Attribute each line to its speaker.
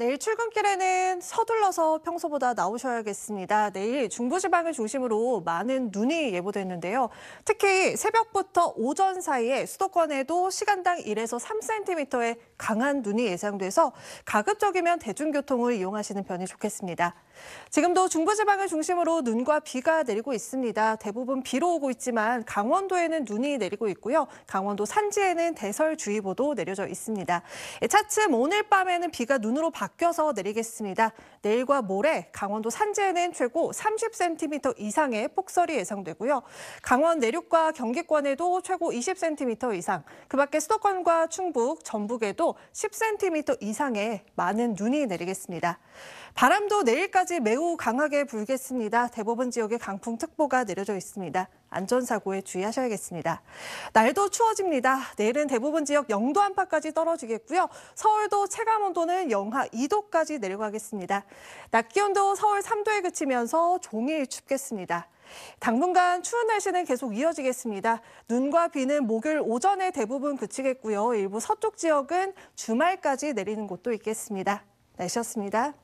Speaker 1: 내일 출근길에는 서둘러서 평소보다 나오셔야겠습니다. 내일 중부지방을 중심으로 많은 눈이 예보됐는데요. 특히 새벽부터 오전 사이에 수도권에도 시간당 1에서 3cm의 강한 눈이 예상돼서 가급적이면 대중교통을 이용하시는 편이 좋겠습니다. 지금도 중부지방을 중심으로 눈과 비가 내리고 있습니다. 대부분 비로 오고 있지만 강원도에는 눈이 내리고 있고요. 강원도 산지에는 대설주의보도 내려져 있습니다. 차츰 오늘 밤에는 비가 눈으로 바 바뀌어서 내리겠습니다. 내일과 모레 강원도 산지에는 최고 30cm 이상의 폭설이 예상되고요. 강원 내륙과 경기권에도 최고 20cm 이상, 그 밖에 수도권과 충북, 전북에도 10cm 이상의 많은 눈이 내리겠습니다. 바람도 내일까지 매우 강하게 불겠습니다. 대부분 지역에 강풍특보가 내려져 있습니다. 안전사고에 주의하셔야겠습니다. 날도 추워집니다. 내일은 대부분 지역 0도 안팎까지 떨어지겠고요. 서울도 체감온도는 영하 2도까지 내려가겠습니다. 낮 기온도 서울 3도에 그치면서 종일 춥겠습니다. 당분간 추운 날씨는 계속 이어지겠습니다. 눈과 비는 목요일 오전에 대부분 그치겠고요. 일부 서쪽 지역은 주말까지 내리는 곳도 있겠습니다. 날씨였습니다.